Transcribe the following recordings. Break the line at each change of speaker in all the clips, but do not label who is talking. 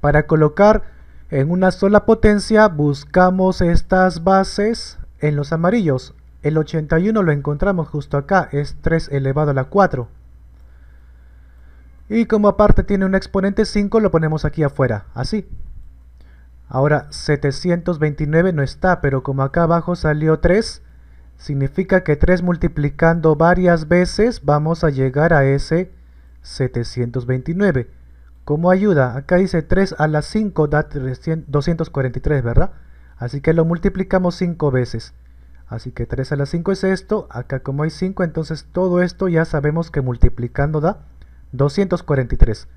Para colocar en una sola potencia buscamos estas bases en los amarillos. El 81 lo encontramos justo acá, es 3 elevado a la 4. Y como aparte tiene un exponente 5, lo ponemos aquí afuera, así. Ahora, 729 no está, pero como acá abajo salió 3, significa que 3 multiplicando varias veces vamos a llegar a ese 729. Como ayuda, acá dice 3 a la 5 da 243, ¿verdad? Así que lo multiplicamos 5 veces. Así que 3 a la 5 es esto, acá como hay 5, entonces todo esto ya sabemos que multiplicando da 243.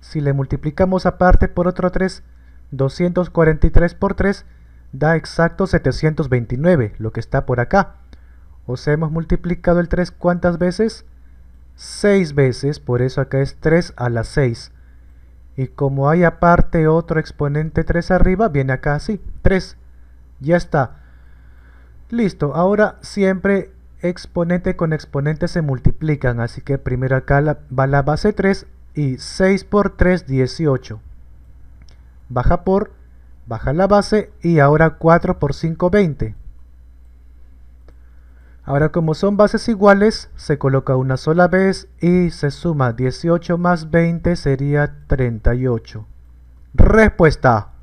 Si le multiplicamos aparte por otro 3, 243 por 3 da exacto 729, lo que está por acá. O sea, hemos multiplicado el 3 ¿cuántas veces? 6 veces, por eso acá es 3 a la 6. Y como hay aparte otro exponente 3 arriba, viene acá así, 3. Ya está. Listo, ahora siempre exponente con exponente se multiplican, así que primero acá va la base 3 y 6 por 3, 18. Baja por, baja la base y ahora 4 por 5, 20. Ahora como son bases iguales, se coloca una sola vez y se suma 18 más 20 sería 38. Respuesta